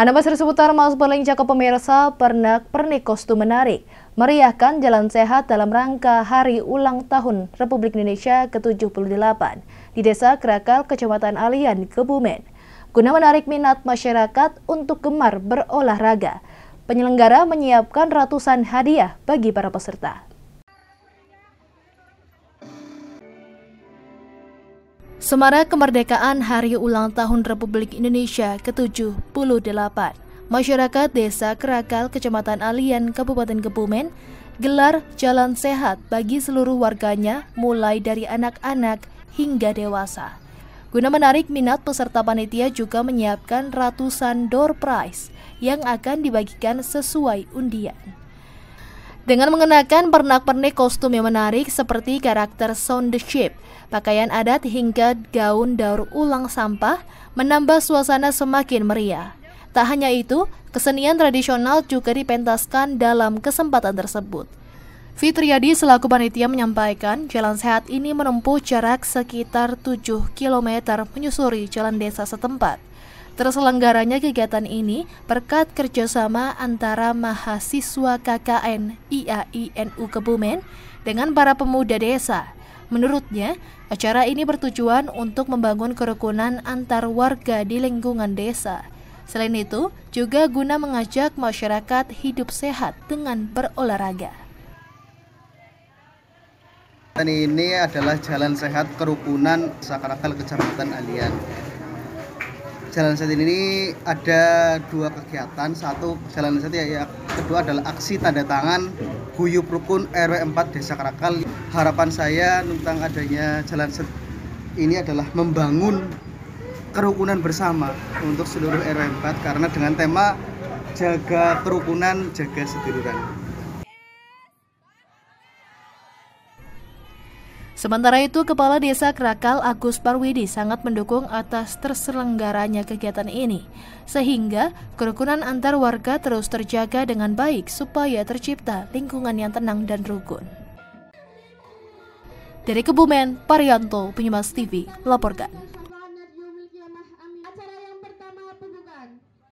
Anda masih seputar Mas Berling Jakob pemirsa, pernak-pernik kostum menarik meriahkan jalan sehat dalam rangka Hari Ulang Tahun Republik Indonesia ke-78 di Desa Krakal, Kecamatan Alian, Kebumen. Guna menarik minat masyarakat untuk gemar berolahraga, penyelenggara menyiapkan ratusan hadiah bagi para peserta. Semarak kemerdekaan Hari Ulang Tahun Republik Indonesia ke-78. Masyarakat Desa Kerakal, Kecamatan Alian, Kabupaten Kebumen, gelar jalan sehat bagi seluruh warganya mulai dari anak-anak hingga dewasa. Guna menarik minat peserta panitia juga menyiapkan ratusan door prize yang akan dibagikan sesuai undian. Dengan mengenakan pernak-pernik kostum yang menarik seperti karakter Sound the Ship, pakaian adat hingga gaun daur ulang sampah menambah suasana semakin meriah. Tak hanya itu, kesenian tradisional juga dipentaskan dalam kesempatan tersebut. Fitriadi selaku panitia menyampaikan jalan sehat ini menempuh jarak sekitar 7 km menyusuri jalan desa setempat. Terselenggaranya kegiatan ini berkat kerjasama antara mahasiswa KKN IAINU Kebumen dengan para pemuda desa. Menurutnya, acara ini bertujuan untuk membangun kerukunan antar warga di lingkungan desa. Selain itu, juga guna mengajak masyarakat hidup sehat dengan berolahraga. Ini adalah jalan sehat kerukunan Sakarakal Kecamatan Alian. Jalan Setin ini ada dua kegiatan. Satu Jalan Setin ya, ya. kedua adalah aksi tanda tangan Guyup Rukun RW 4 Desa Karakal. Harapan saya tentang adanya Jalan Setin ini adalah membangun kerukunan bersama untuk seluruh RW 4 karena dengan tema jaga kerukunan, jaga seduluran. Sementara itu, Kepala Desa Krakal Agus Parwidi sangat mendukung atas terselenggaranya kegiatan ini, sehingga kerukunan antar warga terus terjaga dengan baik supaya tercipta lingkungan yang tenang dan rukun. Dari Kebumen, Parianto, Penyumas TV, laporkan.